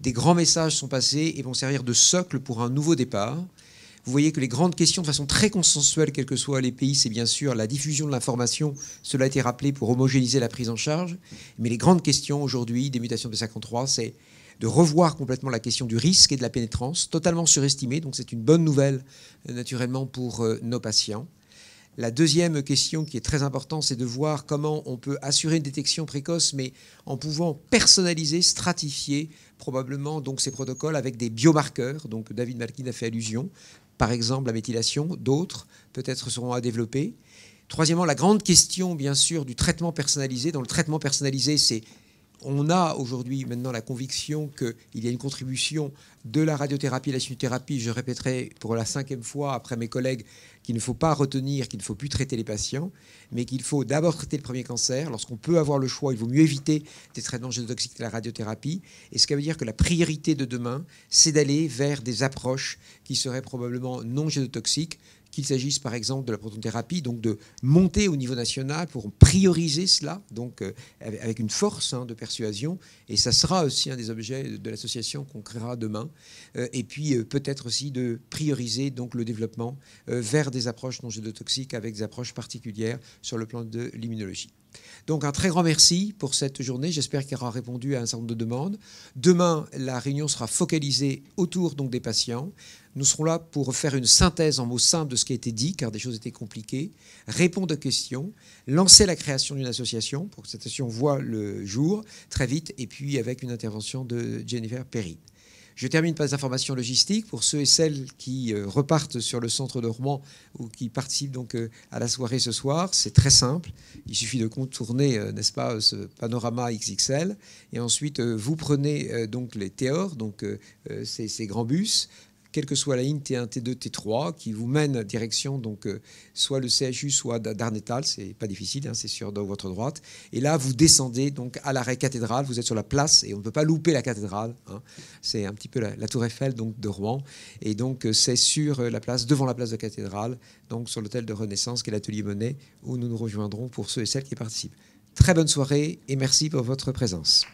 des grands messages sont passés et vont servir de socle pour un nouveau départ. Vous voyez que les grandes questions, de façon très consensuelle, quels que soient les pays, c'est bien sûr la diffusion de l'information. Cela a été rappelé pour homogénéiser la prise en charge. Mais les grandes questions aujourd'hui des mutations de 53, c'est de revoir complètement la question du risque et de la pénétrance, totalement surestimée. Donc c'est une bonne nouvelle, euh, naturellement, pour euh, nos patients. La deuxième question qui est très importante, c'est de voir comment on peut assurer une détection précoce, mais en pouvant personnaliser, stratifier probablement donc ces protocoles avec des biomarqueurs. Donc David Malkin a fait allusion, par exemple la méthylation, d'autres peut-être seront à développer. Troisièmement, la grande question, bien sûr, du traitement personnalisé. Dans le traitement personnalisé, c'est on a aujourd'hui maintenant la conviction qu'il y a une contribution de la radiothérapie et la chimiothérapie. Je répéterai pour la cinquième fois après mes collègues qu'il ne faut pas retenir, qu'il ne faut plus traiter les patients, mais qu'il faut d'abord traiter le premier cancer. Lorsqu'on peut avoir le choix, il vaut mieux éviter des traitements génotoxiques que la radiothérapie. Et ce qui veut dire que la priorité de demain, c'est d'aller vers des approches qui seraient probablement non génotoxiques, qu'il s'agisse par exemple de la protonthérapie, donc de monter au niveau national pour prioriser cela, donc euh, avec une force hein, de persuasion, et ça sera aussi un des objets de l'association qu'on créera demain, euh, et puis euh, peut-être aussi de prioriser donc le développement vers des approches non géotoxiques avec des approches particulières sur le plan de l'immunologie. Donc un très grand merci pour cette journée. J'espère qu'elle aura répondu à un certain nombre de demandes. Demain, la réunion sera focalisée autour donc des patients. Nous serons là pour faire une synthèse en mots simples de ce qui a été dit, car des choses étaient compliquées, répondre aux questions, lancer la création d'une association pour que cette association voit le jour très vite, et puis avec une intervention de Jennifer Perry. Je termine par les informations logistiques pour ceux et celles qui euh, repartent sur le centre de Rouen ou qui participent donc euh, à la soirée ce soir. C'est très simple. Il suffit de contourner, euh, n'est-ce pas, ce panorama XXL. Et ensuite, vous prenez donc les théores, donc ces grands bus quelle que soit la ligne T1, T2, T3, qui vous mène direction donc euh, soit le CHU, soit Darnétal, c'est pas difficile, hein, c'est sur votre droite. Et là, vous descendez donc à l'arrêt cathédrale, vous êtes sur la place et on ne peut pas louper la cathédrale. Hein. C'est un petit peu la, Tour Eiffel donc de Rouen. Et donc euh, c'est sur euh, la place, devant la place de cathédrale, donc sur l'hôtel de Renaissance qui est l'atelier Monet, où nous nous rejoindrons pour ceux et celles qui participent. Très bonne soirée et merci pour votre présence.